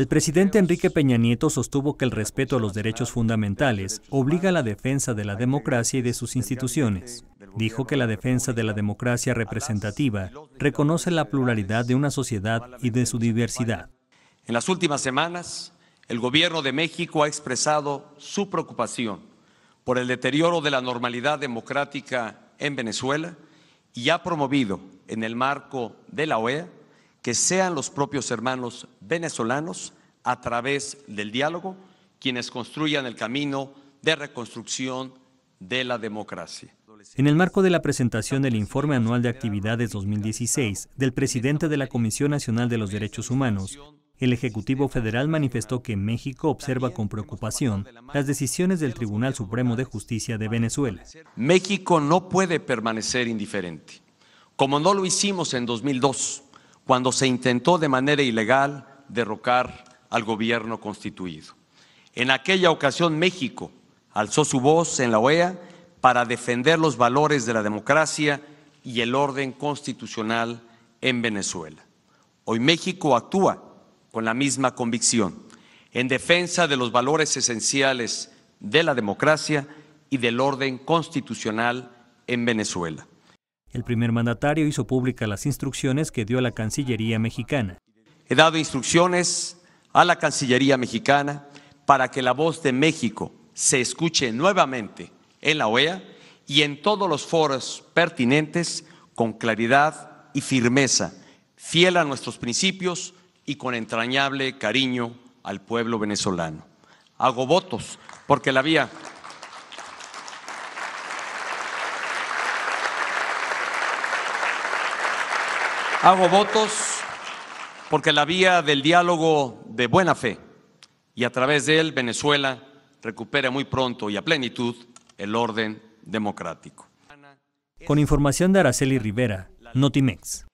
El presidente Enrique Peña Nieto sostuvo que el respeto a los derechos fundamentales obliga a la defensa de la democracia y de sus instituciones. Dijo que la defensa de la democracia representativa reconoce la pluralidad de una sociedad y de su diversidad. En las últimas semanas, el Gobierno de México ha expresado su preocupación por el deterioro de la normalidad democrática en Venezuela y ha promovido, en el marco de la OEA, que sean los propios hermanos venezolanos, a través del diálogo, quienes construyan el camino de reconstrucción de la democracia. En el marco de la presentación del Informe Anual de Actividades 2016 del presidente de la Comisión Nacional de los Derechos Humanos, el Ejecutivo Federal manifestó que México observa con preocupación las decisiones del Tribunal Supremo de Justicia de Venezuela. México no puede permanecer indiferente, como no lo hicimos en 2002, cuando se intentó de manera ilegal derrocar al gobierno constituido. En aquella ocasión México alzó su voz en la OEA para defender los valores de la democracia y el orden constitucional en Venezuela. Hoy México actúa con la misma convicción en defensa de los valores esenciales de la democracia y del orden constitucional en Venezuela. El primer mandatario hizo pública las instrucciones que dio a la Cancillería mexicana. He dado instrucciones a la Cancillería mexicana para que la voz de México se escuche nuevamente en la OEA y en todos los foros pertinentes con claridad y firmeza, fiel a nuestros principios y con entrañable cariño al pueblo venezolano. Hago votos porque la vía Hago votos porque la vía del diálogo de buena fe y a través de él Venezuela recupera muy pronto y a plenitud el orden democrático. Con información de Araceli Rivera, Notimex.